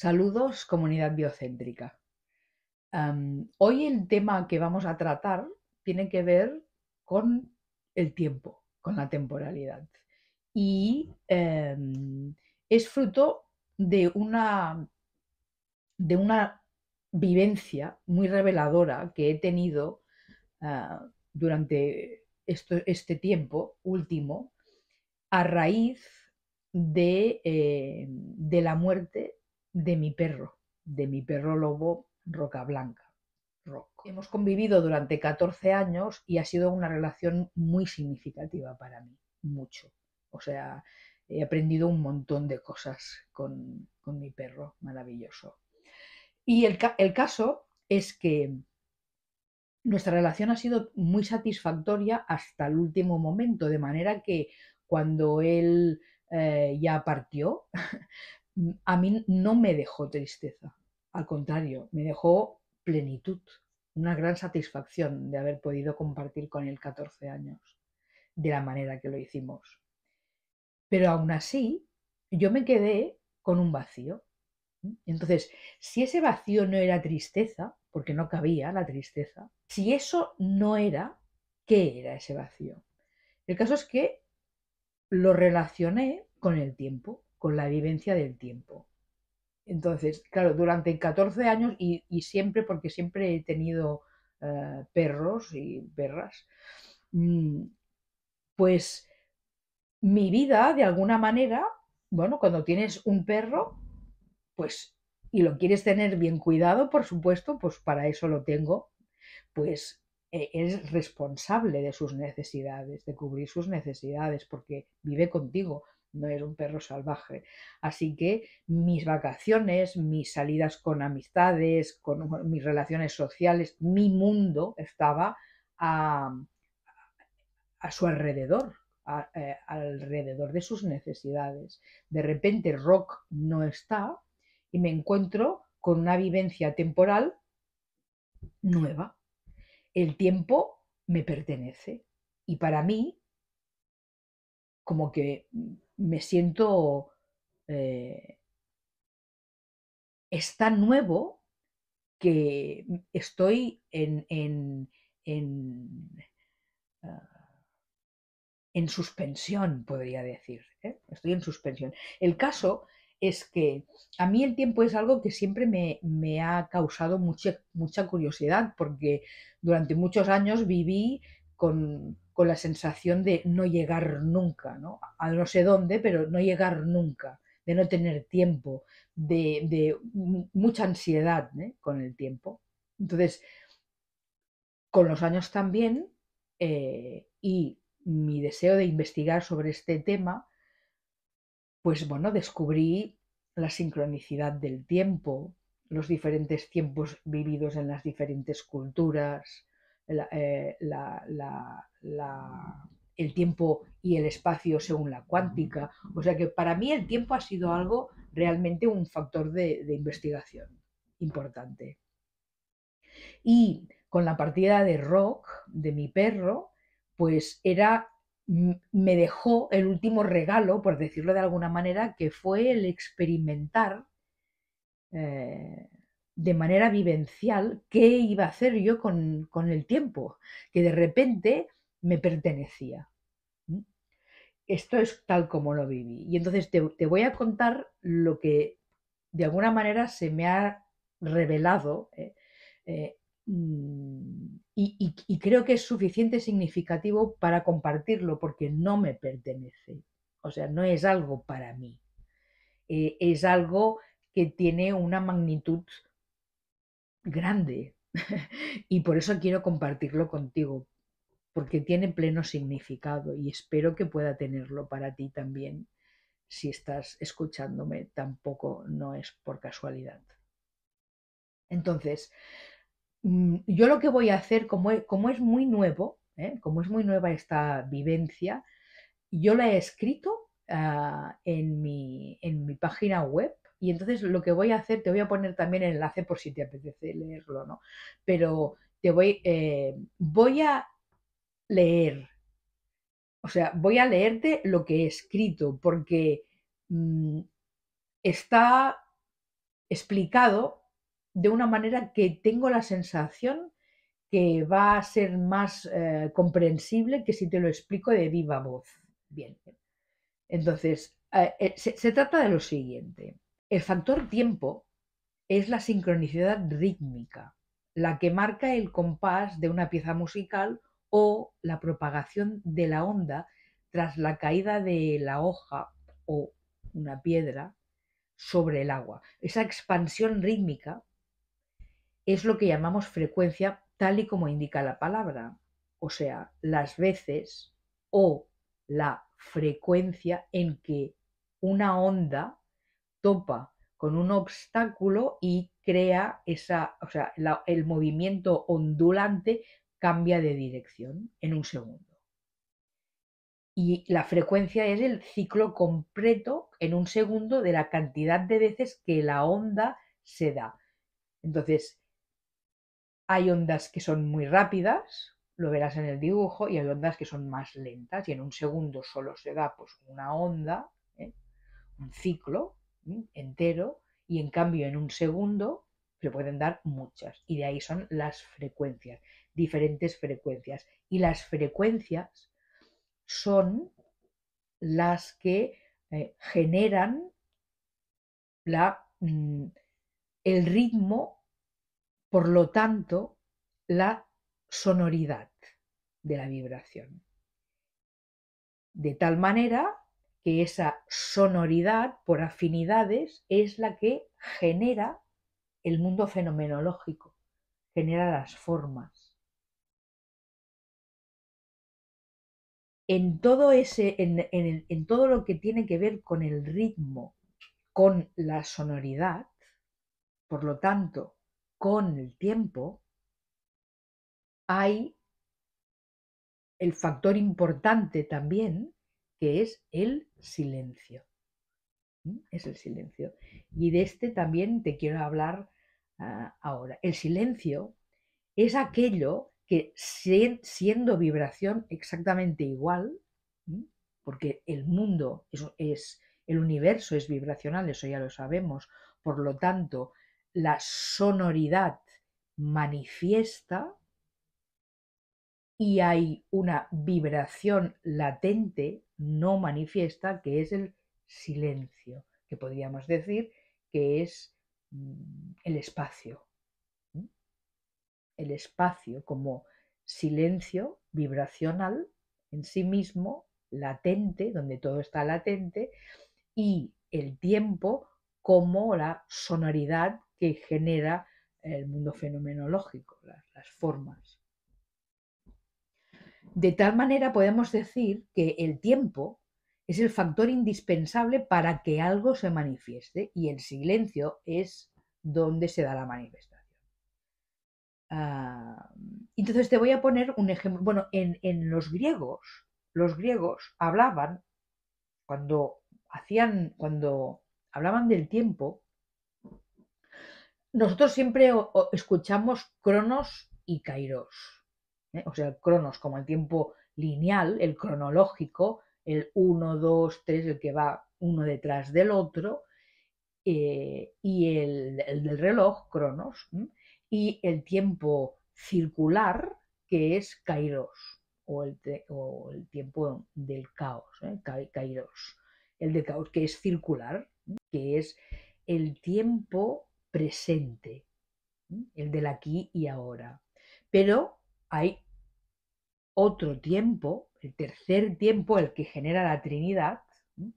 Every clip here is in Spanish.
Saludos, comunidad biocéntrica. hoy el tema que vamos a tratar tiene que ver con el tiempo, con la temporalidad. Y em, es fruto de una, de una vivencia muy reveladora que he tenido ah, durante este tiempo último a raíz de, eh, de la muerte de mi perro, de mi perro lobo Roca Blanca. Hemos convivido durante 14 años y ha sido una relación muy significativa para mí, mucho. O sea, he aprendido un montón de cosas con, mi perro, maravilloso. Y el, caso es que nuestra relación ha sido muy satisfactoria hasta el último momento, de manera que cuando él eh, ya partió, a mí no me dejó tristeza, al contrario, me dejó plenitud, una gran satisfacción de haber podido compartir con él 14 años, de la manera que lo hicimos. Pero aún así, yo me quedé con un vacío. Entonces, si ese vacío no era tristeza, porque no cabía la tristeza, si eso no era, ¿qué era ese vacío? El caso es que lo relacioné con el tiempo, con la vivencia del tiempo. Entonces, claro, durante 14 años y, siempre, porque siempre he tenido eh, perros y perras, mm, pues mi vida, de alguna manera, bueno, cuando tienes un perro, pues, y lo quieres tener bien cuidado, por supuesto, pues para eso lo tengo, pues eh, es responsable de sus necesidades, de cubrir sus necesidades, porque vive contigo, no era un perro salvaje. Así que mis vacaciones, mis salidas con amistades, con mis relaciones sociales, mi mundo estaba a, a su alrededor, eh, alrededor de sus necesidades. De repente Rock no está y me encuentro con una vivencia temporal nueva. El tiempo me pertenece y para mí como que me siento... Eh, es tan nuevo que estoy en, en, en, ah, en suspensión, podría decir. ¿eh? Estoy en suspensión. El caso es que a mí el tiempo es algo que siempre me, me ha causado mucha curiosidad, porque durante muchos años viví con, la sensación de no llegar nunca, ¿no? A no sé dónde, pero no llegar nunca, de no tener tiempo, de, mucha ansiedad ¿eh? con el tiempo. Entonces, con los años también, eh, y mi deseo de investigar sobre este tema, pues bueno, descubrí la sincronicidad del tiempo, los diferentes tiempos vividos en las diferentes culturas, eh, el tiempo y el espacio según la cuántica. O sea que para mí el tiempo ha sido algo realmente un factor de, investigación importante. Y con la partida de Rock, de mi perro, pues era me dejó el último regalo, por decirlo de alguna manera, que fue el experimentar eh, de manera vivencial qué iba a hacer yo con, el tiempo, que de repente me pertenecía. Esto es tal como lo viví. Y entonces te, voy a contar lo que de alguna manera se me ha revelado ¿eh? Eh, mm, y, creo que es suficiente significativo para compartirlo porque no me pertenece. O sea, no es algo para mí. Eh, es algo que tiene una magnitud grande y por eso quiero compartirlo contigo, porque tiene pleno significado y espero que pueda tenerlo para ti también. Si estás escuchándome, tampoco no es por casualidad. Entonces, mm, yo lo que voy a hacer, como, como es muy nuevo, ¿eh? como es muy nueva esta vivencia, yo la he escrito ah, en, mi, en mi página web y entonces lo que voy a hacer, te voy a poner también el enlace por si te apetece leerlo, ¿no? Pero te voy, eh, voy a leer, o sea, voy a leerte lo que he escrito, porque mm, está explicado de una manera que tengo la sensación que va a ser más eh, comprensible que si te lo explico de viva voz. Bien. Entonces, eh, se trata de lo siguiente. El factor tiempo es la sincronicidad rítmica, la que marca el compás de una pieza musical o la propagación de la onda tras la caída de la hoja o una piedra sobre el agua. Esa expansión rítmica es lo que llamamos frecuencia tal y como indica la palabra, o sea, las veces o la frecuencia en que una onda topa con un obstáculo y crea esa, o sea, el movimiento ondulante cambia de dirección en un segundo. Y la frecuencia es el ciclo completo en un segundo de la cantidad de veces que la onda se da. Entonces, hay ondas que son muy rápidas, lo verás en el dibujo, y hay ondas que son más lentas, y en un segundo solo se da pues, una onda, ¿eh? un ciclo, entero y en cambio en un segundo se pueden dar muchas y de ahí son las frecuencias, diferentes frecuencias. Y las frecuencias son las que eh, generan la, mm, el ritmo, por lo tanto, la sonoridad de la vibración. De tal manera que esa sonoridad por afinidades es la que genera el mundo fenomenológico, genera las formas. En todo, ese, en, todo lo que tiene que ver con el ritmo, con la sonoridad, por lo tanto, con el tiempo, hay el factor importante también que es el silencio. Es el silencio. Y de este también te quiero hablar ah, ahora. El silencio es aquello que siendo vibración exactamente igual, porque el mundo es, el universo es vibracional, eso ya lo sabemos, por lo tanto, la sonoridad manifiesta y hay una vibración latente no manifiesta, que es el silencio, que podríamos decir que es mm, el espacio. El espacio como silencio vibracional en sí mismo, latente, donde todo está latente, y el tiempo como la sonoridad que genera el mundo fenomenológico, las, formas. De tal manera podemos decir que el tiempo es el factor indispensable para que algo se manifieste y el silencio es donde se da la manifestación. Ah, entonces te voy a poner un ejemplo. Bueno, en, los griegos, los griegos hablaban cuando hacían, cuando hablaban del tiempo, nosotros siempre escuchamos cronos y kairos ¿eh? o sea, cronos como el tiempo lineal, el cronológico, el 1, 2, 3, el que va uno detrás del otro, eh, y el, del reloj, cronos, y el tiempo circular, que es kairos, o el, tiempo del caos, ¿eh? kairos, el del caos, que es circular, que es el tiempo presente, el del aquí y ahora. Pero hay otro tiempo, el tercer tiempo, el que genera la Trinidad,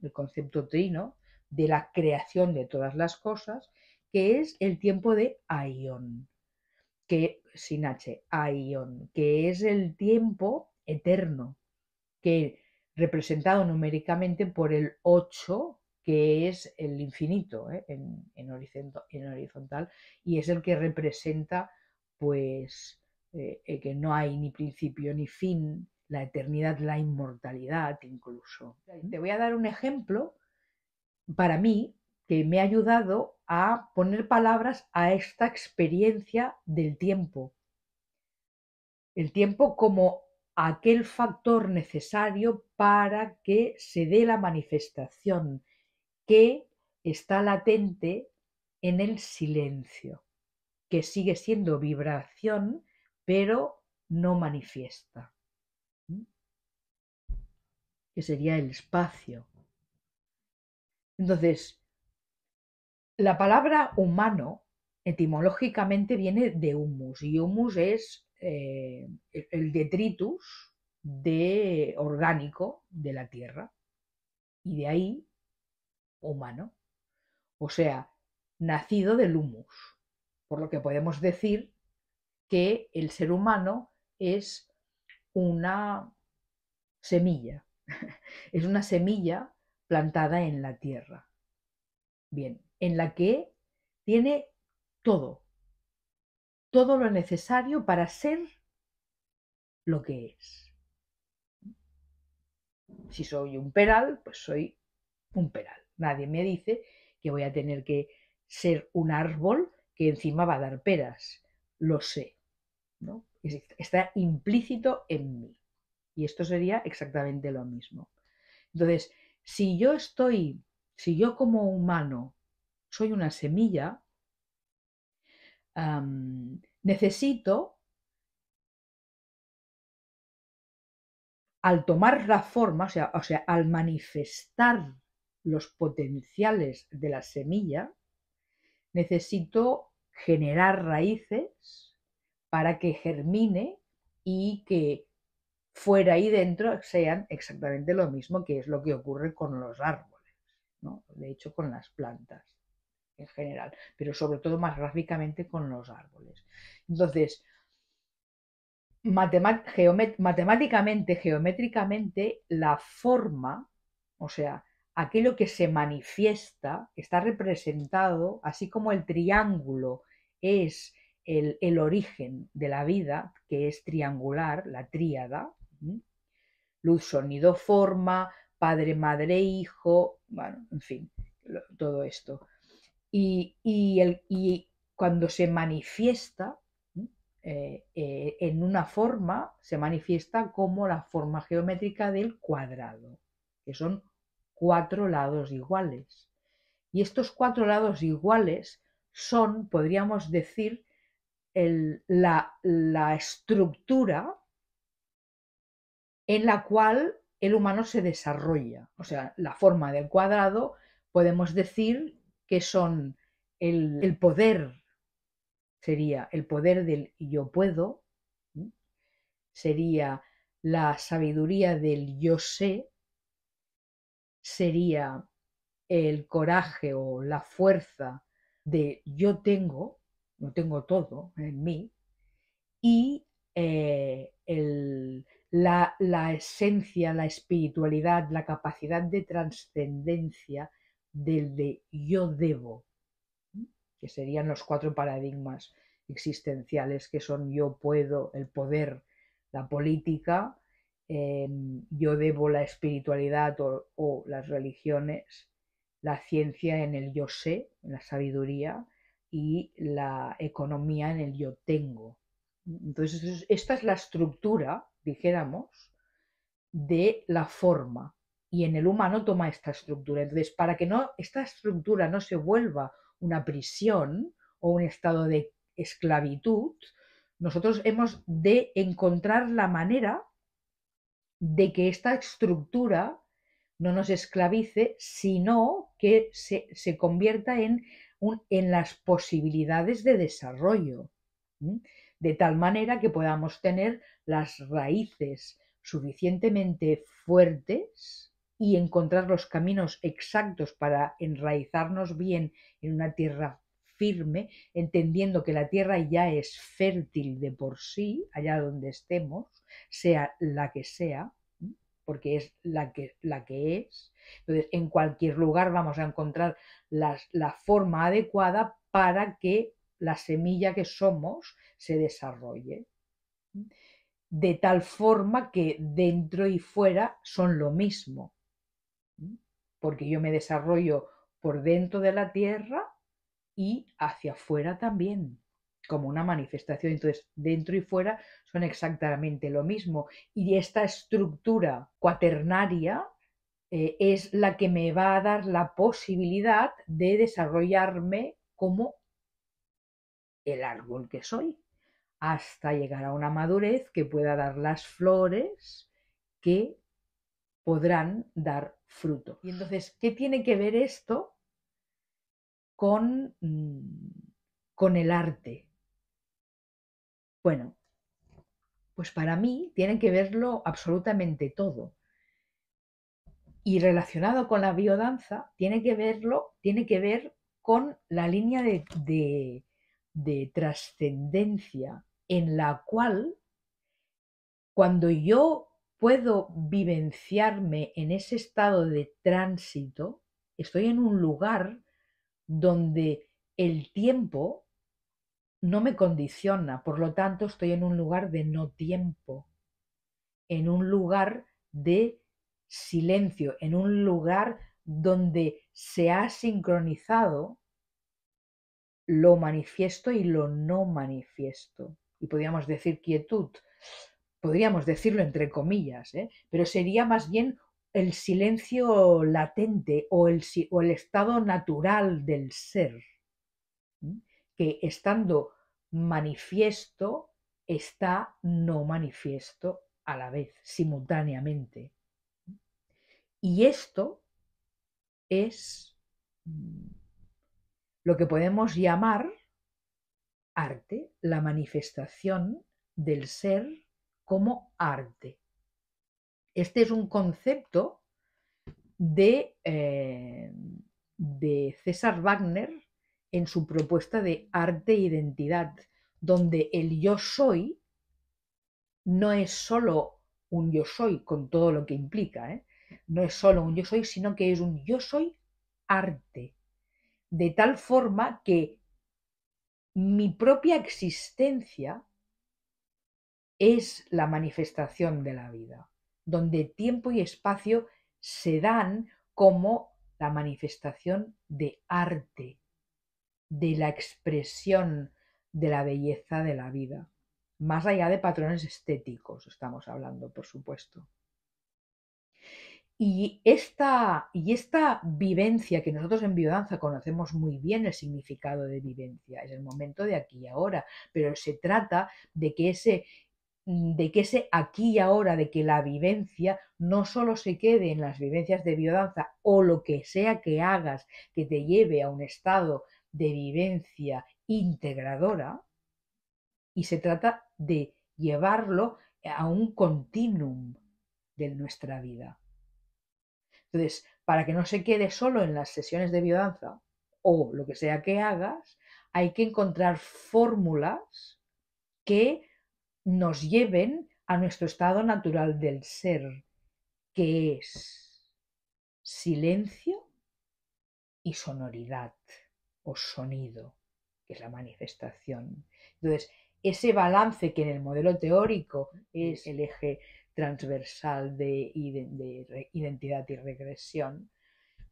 el concepto trino, de la creación de todas las cosas, que es el tiempo de Aion, que sin H, Aion, que es el tiempo eterno, que representado numéricamente por el 8, que es el infinito ¿eh? en, en horizontal, y es el que representa pues eh, eh, que no hay ni principio ni fin, la eternidad, la inmortalidad incluso. Te voy a dar un ejemplo para mí que me ha ayudado a poner palabras a esta experiencia del tiempo. El tiempo como aquel factor necesario para que se dé la manifestación que está latente en el silencio, que sigue siendo vibración pero no manifiesta, que sería el espacio. Entonces, la palabra humano etimológicamente viene de humus y humus es eh, e-, el detritus de orgánico de la tierra y de ahí humano, o sea, nacido del humus, por lo que podemos decir que el ser humano es una semilla, es una semilla plantada en la tierra, bien, en la que tiene todo, todo lo necesario para ser lo que es. Si soy un peral, pues soy un peral. Nadie me dice que voy a tener que ser un árbol que encima va a dar peras lo sé, ¿no? Está implícito en mí. Y esto sería exactamente lo mismo. Entonces, si yo estoy, si yo como humano soy una semilla, necesito, al tomar la forma, o o sea, al manifestar los potenciales de la semilla, necesito generar raíces para que germine y que fuera y dentro sean exactamente lo mismo que es lo que ocurre con los árboles, de hecho con las plantas en general, pero sobre todo más gráficamente con los árboles. Entonces, matemáticamente, geométricamente, la forma, o sea, aquello que se manifiesta, está representado, así como el triángulo es el, origen de la vida, que es triangular, la tríada, luz, sonido, forma, padre, madre, hijo, bueno, en fin, todo esto. Y, el, cuando se manifiesta eh, eh, en una forma, se manifiesta como la forma geométrica del cuadrado, que son cuatro lados iguales. Y estos cuatro lados iguales son, podríamos decir, la, estructura en la cual el humano se desarrolla. O sea, la forma del cuadrado podemos decir que son el poder, sería el poder del yo puedo, sería la sabiduría del yo sé, sería el coraje o la fuerza de yo tengo, no tengo todo en mí, y eh, el, la, la, esencia, la espiritualidad, la capacidad de trascendencia del de yo debo, que serían los cuatro paradigmas existenciales que son yo puedo, el poder, la política, Em, yo debo la espiritualidad o, las religiones, la ciencia en el yo sé, en la sabiduría, y la economía en el yo tengo. Entonces, esta es la estructura, dijéramos, de la forma. Y en el humano toma esta estructura. Entonces, para que no, esta estructura no se vuelva una prisión o un estado de esclavitud, nosotros hemos de encontrar la manera de que esta estructura no nos esclavice, sino que se, convierta en, en, las posibilidades de desarrollo, de tal manera que podamos tener las raíces suficientemente fuertes y encontrar los caminos exactos para enraizarnos bien en una tierra firme, entendiendo que la tierra ya es fértil de por sí, allá donde estemos, sea la que sea, porque es la que, la que es. Entonces, en cualquier lugar vamos a encontrar la forma adecuada para que la semilla que somos se desarrolle. De tal forma que dentro y fuera son lo mismo, porque yo me desarrollo por dentro de la tierra y hacia afuera también, como una manifestación. Entonces, dentro y fuera son exactamente lo mismo. Y esta estructura cuaternaria eh, es la que me va a dar la posibilidad de desarrollarme como el árbol que soy, hasta llegar a una madurez que pueda dar las flores que podrán dar fruto. Y entonces, ¿qué tiene que ver esto Mm, con, el arte. Bueno, pues para mí tienen que verlo absolutamente todo. Y relacionado con la biodanza, tiene que verlo, tiene que ver con la línea de, de, de trascendencia en la cual cuando yo puedo vivenciarme en ese estado de tránsito, estoy en un lugar donde el tiempo no me condiciona, por lo tanto estoy en un lugar de no tiempo, en un lugar de silencio, en un lugar donde se ha sincronizado lo manifiesto y lo no manifiesto. Y podríamos decir quietud, podríamos decirlo entre comillas, ¿eh? pero sería más bien el silencio latente o el, estado natural del ser, que estando manifiesto está no manifiesto a la vez, simultáneamente. Y esto es mm, lo que podemos llamar arte, la manifestación del ser como arte. Este es un concepto de, eh, de César Wagner en su propuesta de arte e identidad, donde el yo soy no es solo un yo soy con todo lo que implica, ¿eh? no es solo un yo soy, sino que es un yo soy arte, de tal forma que mi propia existencia es la manifestación de la vida donde tiempo y espacio se dan como la manifestación de arte, de la expresión de la belleza de la vida, más allá de patrones estéticos, estamos hablando, por supuesto. Y esta, y esta vivencia que nosotros en biodanza conocemos muy bien el significado de vivencia, es el momento de aquí y ahora, pero se trata de que ese, Mm, de que ese aquí y ahora, de que la vivencia no solo se quede en las vivencias de biodanza o lo que sea que hagas que te lleve a un estado de vivencia integradora, y se trata de llevarlo a un continuum de nuestra vida. Entonces, para que no se quede solo en las sesiones de biodanza o lo que sea que hagas, hay que encontrar fórmulas que nos lleven a nuestro estado natural del ser, que es silencio y sonoridad o sonido, que es la manifestación. Entonces, ese balance que en el modelo teórico es el eje transversal de, identidad y regresión,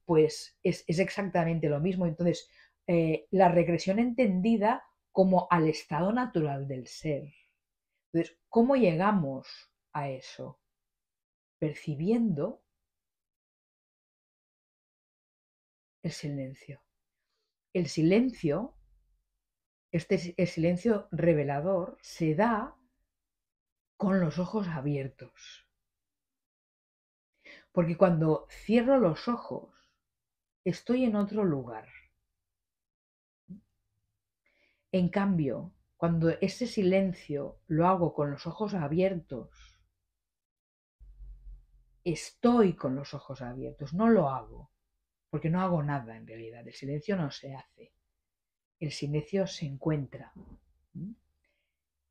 pues es, exactamente lo mismo. Entonces, eh, la regresión entendida como al estado natural del ser entonces, ¿cómo llegamos a eso? Percibiendo el silencio. El silencio, este el silencio revelador, se da con los ojos abiertos. Porque cuando cierro los ojos, estoy en otro lugar. En cambio, cuando ese silencio lo hago con los ojos abiertos, estoy con los ojos abiertos, no lo hago, porque no hago nada en realidad, el silencio no se hace, el silencio se encuentra,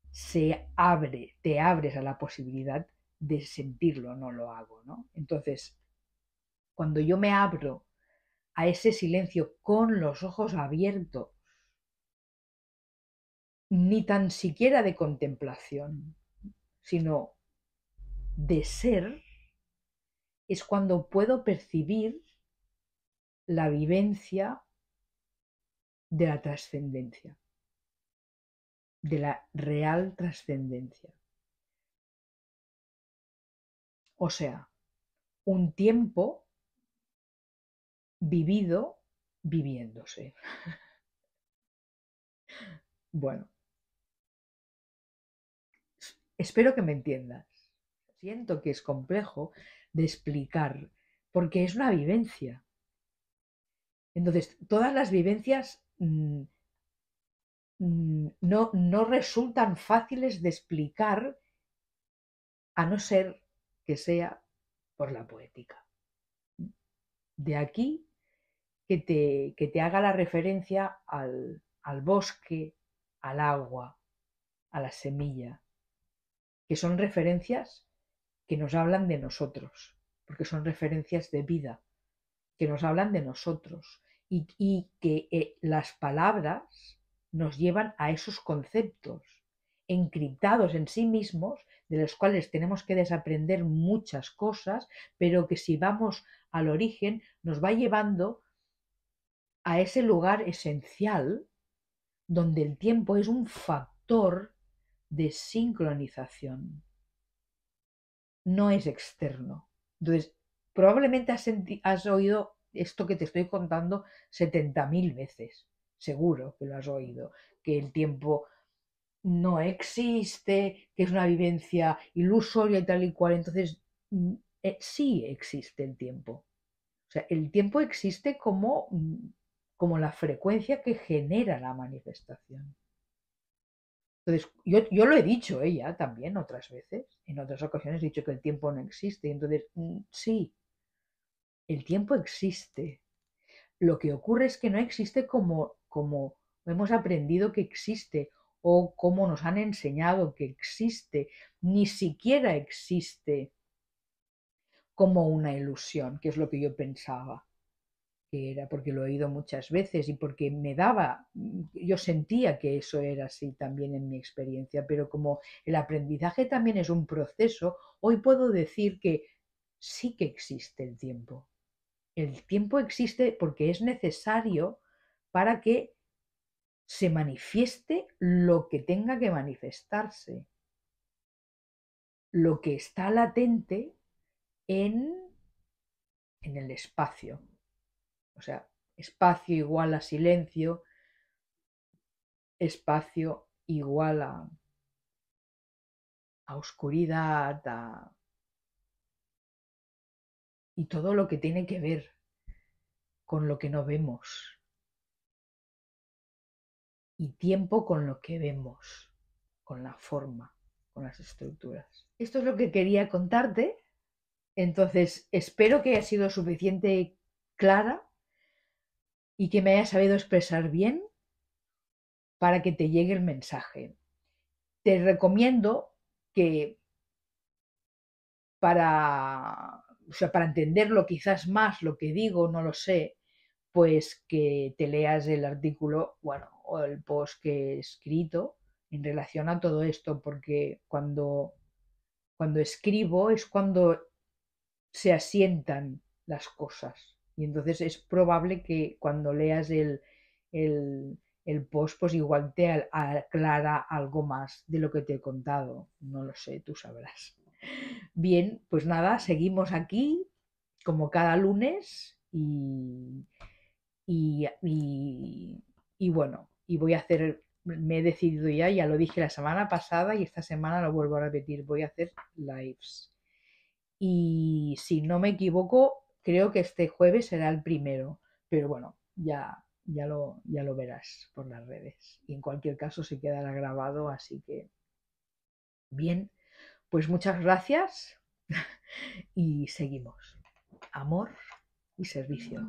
se abre, te abres a la posibilidad de sentirlo, no lo hago, ¿no? Entonces, cuando yo me abro a ese silencio con los ojos abiertos, ni tan siquiera de contemplación, sino de ser, es cuando puedo percibir la vivencia de la trascendencia, de la real trascendencia. O sea, un tiempo vivido viviéndose. bueno, Espero que me entiendas. Siento que es complejo de explicar porque es una vivencia. Entonces, todas las vivencias mm, mm, no, resultan fáciles de explicar a no ser que sea por la poética. De aquí que te, haga la referencia al bosque, al agua, a la semilla, que son referencias que nos hablan de nosotros, porque son referencias de vida, que nos hablan de nosotros y, que eh, las palabras nos llevan a esos conceptos encriptados en sí mismos, de los cuales tenemos que desaprender muchas cosas, pero que si vamos al origen nos va llevando a ese lugar esencial donde el tiempo es un factor de sincronización. No es externo. Entonces, probablemente has, oído esto que te estoy contando 70.000 veces. Seguro que lo has oído. Que el tiempo no existe, que es una vivencia ilusoria y tal y cual. Entonces, mm, eh, sí existe el tiempo. O sea, el tiempo existe como, mm, como la frecuencia que genera la manifestación. Entonces, yo, lo he dicho ella ¿eh? también otras veces, en otras ocasiones he dicho que el tiempo no existe. Entonces, mm, sí, el tiempo existe. Lo que ocurre es que no existe como, como hemos aprendido que existe o como nos han enseñado que existe. Ni siquiera existe como una ilusión, que es lo que yo pensaba era porque lo he oído muchas veces y porque me daba, mm, yo sentía que eso era así también en mi experiencia, pero como el aprendizaje también es un proceso, hoy puedo decir que sí que existe el tiempo. El tiempo existe porque es necesario para que se manifieste lo que tenga que manifestarse, lo que está latente en, en el espacio, o sea, espacio igual a silencio, espacio igual a, oscuridad, y todo lo que tiene que ver con lo que no vemos. Y tiempo con lo que vemos, con la forma, con las estructuras. Esto es lo que quería contarte. Entonces, espero que haya sido suficiente clara y que me haya sabido expresar bien para que te llegue el mensaje. Te recomiendo que para, para entenderlo quizás más lo que digo, no lo sé, pues que te leas el artículo, o el post que he escrito en relación a todo esto, porque cuando, cuando escribo es cuando se asientan las cosas. Y entonces es probable que cuando leas el, el, el post, pues igual te aclara algo más de lo que te he contado. No lo sé, tú sabrás. Bien, pues nada, seguimos aquí como cada lunes y, y, y, y bueno, y voy a hacer me he decidido ya, ya lo dije la semana pasada y esta semana lo vuelvo a repetir, voy a hacer lives. Y si no me equivoco, Creo que este jueves será el primero, pero bueno, ya, ya, lo, ya lo verás por las redes. Y en cualquier caso se quedará grabado, así que bien, pues muchas gracias y seguimos. Amor y servicio.